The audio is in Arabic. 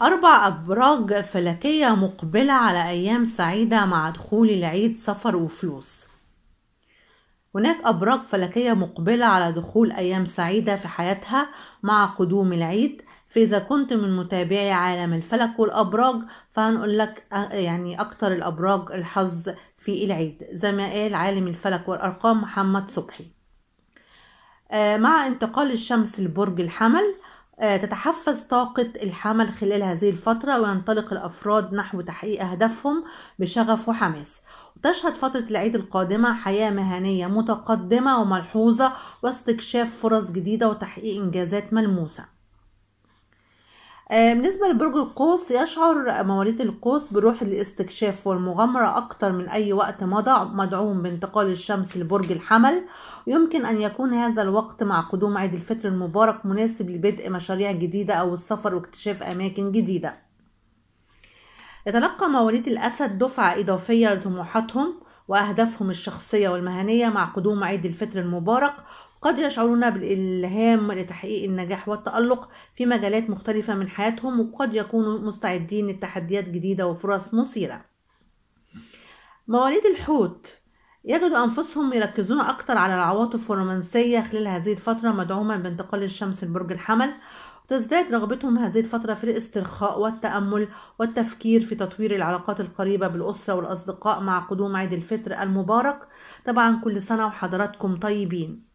أربع أبراج فلكية مقبلة على أيام سعيدة مع دخول العيد سفر وفلوس هناك أبراج فلكية مقبلة على دخول أيام سعيدة في حياتها مع قدوم العيد فإذا كنت من متابعي عالم الفلك والأبراج فهنقول لك يعني أكتر الأبراج الحظ في العيد زي ما قال عالم الفلك والأرقام محمد صبحي آه، مع انتقال الشمس لبرج الحمل آه، تتحفز طاقة الحمل خلال هذه الفترة وينطلق الأفراد نحو تحقيق أهدافهم بشغف وحماس تشهد فترة العيد القادمة حياة مهنية متقدمة وملحوظة واستكشاف فرص جديدة وتحقيق إنجازات ملموسة آه، بالنسبة لبرج القوس يشعر مواليد القوس بروح الاستكشاف والمغامرة أكتر من أي وقت مضى مدعوم بانتقال الشمس لبرج الحمل يمكن أن يكون هذا الوقت مع قدوم عيد الفطر المبارك مناسب لبدء مشاريع جديدة أو السفر واكتشاف أماكن جديدة يتلقى مواليد الأسد دفعة إضافية لطموحاتهم وأهدافهم الشخصية والمهنية مع قدوم عيد الفطر المبارك قد يشعرون بالإلهام لتحقيق النجاح والتألق في مجالات مختلفة من حياتهم وقد يكونوا مستعدين لتحديات جديدة وفرص مثيرة مواليد الحوت يجد أنفسهم يركزون أكثر على العواطف الرومانسية خلال هذه الفترة مدعوما بانتقال الشمس لبرج الحمل تزداد رغبتهم هذه الفترة في الاسترخاء والتأمل والتفكير في تطوير العلاقات القريبة بالأسرة والأصدقاء مع قدوم عيد الفطر المبارك طبعا كل سنة وحضراتكم طيبين